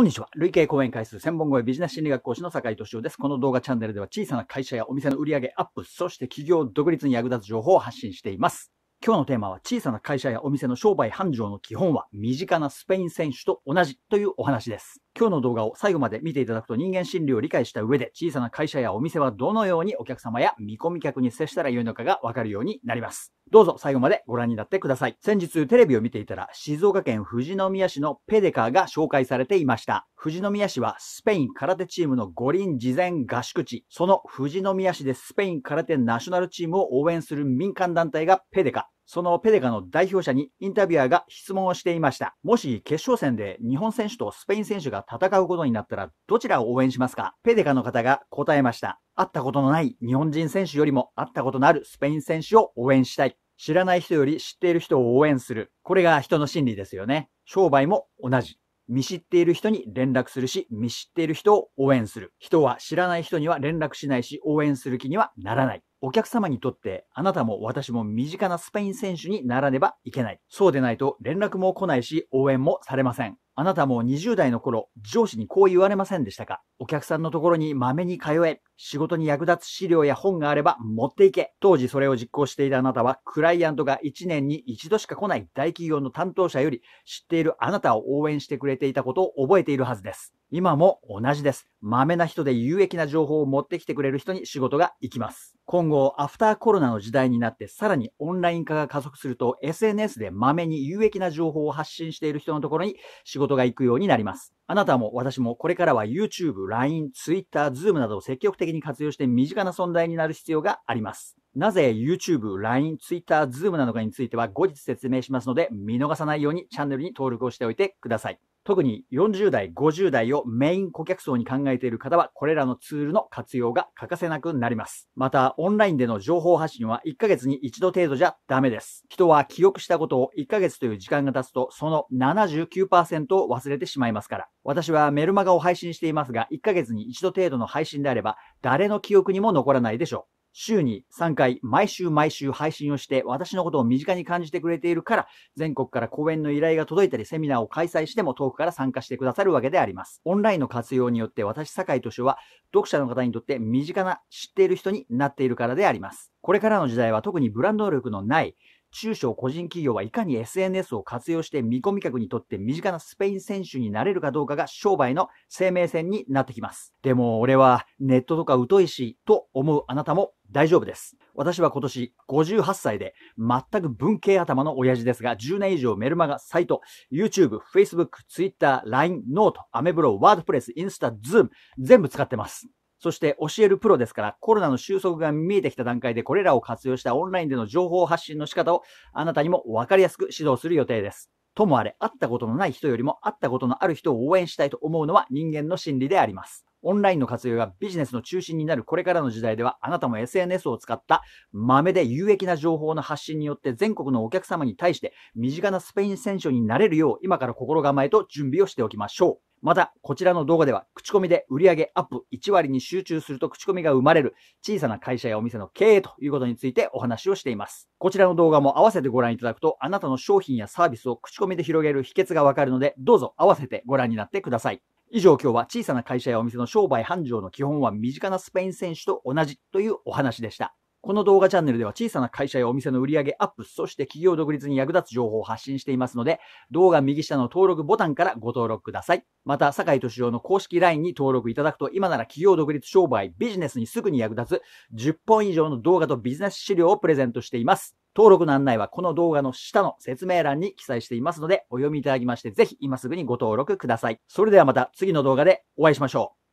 こんにちは。累計講演回数1000本超えビジネス心理学講師の坂井俊夫です。この動画チャンネルでは小さな会社やお店の売上アップ、そして企業独立に役立つ情報を発信しています。今日のテーマは小さな会社やお店の商売繁盛の基本は身近なスペイン選手と同じというお話です。今日の動画を最後まで見ていただくと人間心理を理解した上で小さな会社やお店はどのようにお客様や見込み客に接したらよいのかがわかるようになります。どうぞ最後までご覧になってください。先日テレビを見ていたら静岡県富士宮市のペデカーが紹介されていました。富士宮市はスペイン空手チームの五輪事前合宿地。その富士宮市でスペイン空手ナショナルチームを応援する民間団体がペデカ。そのペデカの代表者にインタビュアーが質問をしていました。もし決勝戦で日本選手とスペイン選手が戦うことになったらどちらを応援しますかペデカの方が答えました。会ったことのない日本人選手よりも会ったことのあるスペイン選手を応援したい。知らない人より知っている人を応援する。これが人の心理ですよね。商売も同じ。見知っている人に連絡するし、見知っている人を応援する。人は知らない人には連絡しないし、応援する気にはならない。お客様にとって、あなたも私も身近なスペイン選手にならねばいけない。そうでないと連絡も来ないし、応援もされません。あなたも20代の頃、上司にこう言われませんでしたかお客さんのところにまめに通え、仕事に役立つ資料や本があれば持っていけ。当時それを実行していたあなたは、クライアントが1年に1度しか来ない大企業の担当者より知っているあなたを応援してくれていたことを覚えているはずです。今も同じです。まめな人で有益な情報を持ってきてくれる人に仕事が行きます。今後、アフターコロナの時代になって、さらにオンライン化が加速すると、SNS でまめに有益な情報を発信している人のところに仕事が行くようになります。あなたも私もこれからは YouTube、LINE、Twitter、Zoom などを積極的に活用して身近な存在になる必要があります。なぜ YouTube、LINE、Twitter、Zoom なのかについては後日説明しますので、見逃さないようにチャンネルに登録をしておいてください。特に40代、50代をメイン顧客層に考えている方は、これらのツールの活用が欠かせなくなります。また、オンラインでの情報発信は1ヶ月に1度程度じゃダメです。人は記憶したことを1ヶ月という時間が経つと、その79%を忘れてしまいますから。私はメルマガを配信していますが、1ヶ月に1度程度の配信であれば、誰の記憶にも残らないでしょう。週に3回、毎週毎週配信をして、私のことを身近に感じてくれているから、全国から講演の依頼が届いたり、セミナーを開催しても遠くから参加してくださるわけであります。オンラインの活用によって、私、坂井敏夫は、読者の方にとって身近な知っている人になっているからであります。これからの時代は特にブランド力のない、中小個人企業はいかに SNS を活用して見込み客にとって身近なスペイン選手になれるかどうかが商売の生命線になってきます。でも俺はネットとか疎いしと思うあなたも大丈夫です。私は今年58歳で、全く文系頭の親父ですが、10年以上メルマガ、サイト、YouTube、Facebook、Twitter、LINE、ノート、アメブロ、WordPress、Instagram、Zoom、全部使ってます。そして教えるプロですから、コロナの収束が見えてきた段階でこれらを活用したオンラインでの情報発信の仕方をあなたにもわかりやすく指導する予定です。ともあれ、会ったことのない人よりも会ったことのある人を応援したいと思うのは人間の心理であります。オンラインの活用がビジネスの中心になるこれからの時代では、あなたも SNS を使った豆で有益な情報の発信によって全国のお客様に対して身近なスペイン選手になれるよう、今から心構えと準備をしておきましょう。また、こちらの動画では、口コミで売上アップ1割に集中すると口コミが生まれる小さな会社やお店の経営ということについてお話をしています。こちらの動画も合わせてご覧いただくと、あなたの商品やサービスを口コミで広げる秘訣がわかるので、どうぞ合わせてご覧になってください。以上今日は小さな会社やお店の商売繁盛の基本は身近なスペイン選手と同じというお話でした。この動画チャンネルでは小さな会社やお店の売上アップ、そして企業独立に役立つ情報を発信していますので、動画右下の登録ボタンからご登録ください。また、坂井敏郎の公式 LINE に登録いただくと、今なら企業独立商売、ビジネスにすぐに役立つ10本以上の動画とビジネス資料をプレゼントしています。登録の案内はこの動画の下の説明欄に記載していますので、お読みいただきまして、ぜひ今すぐにご登録ください。それではまた次の動画でお会いしましょう。